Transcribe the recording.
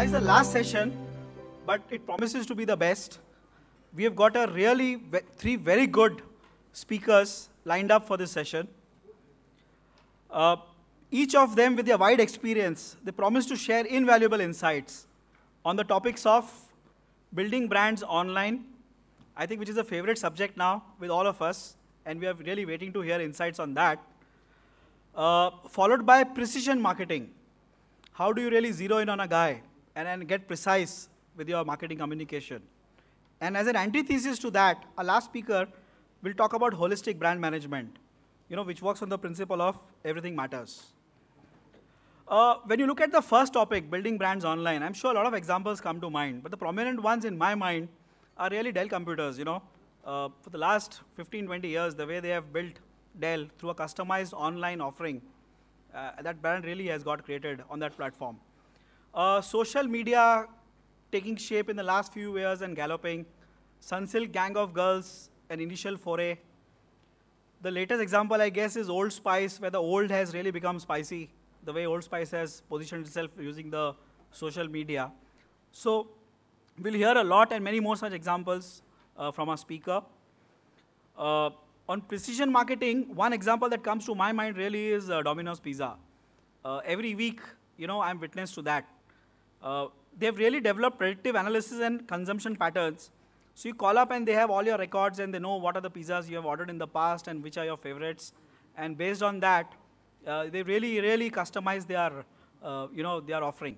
That is the last session, but it promises to be the best. We have got a really ve three very good speakers lined up for this session. Uh, each of them with their wide experience, they promise to share invaluable insights on the topics of building brands online, I think which is a favorite subject now with all of us, and we are really waiting to hear insights on that. Uh, followed by precision marketing. How do you really zero in on a guy? and, get precise with your marketing communication. And as an antithesis to that, our last speaker will talk about holistic brand management, you know, which works on the principle of everything matters. Uh, when you look at the first topic, building brands online, I'm sure a lot of examples come to mind, but the prominent ones in my mind are really Dell computers, you know. Uh, for the last 15, 20 years, the way they have built Dell through a customized online offering, uh, that brand really has got created on that platform. Uh, social media taking shape in the last few years and galloping. Sunsilk Gang of Girls, an initial foray. The latest example, I guess, is Old Spice, where the old has really become spicy, the way Old Spice has positioned itself using the social media. So we'll hear a lot and many more such examples uh, from our speaker. Uh, on precision marketing, one example that comes to my mind really is uh, Domino's Pizza. Uh, every week, you know, I'm witness to that uh, they've really developed predictive analysis and consumption patterns. So you call up and they have all your records and they know what are the pizzas you have ordered in the past and which are your favorites. And based on that, uh, they really, really customize their, uh, you know, their offering.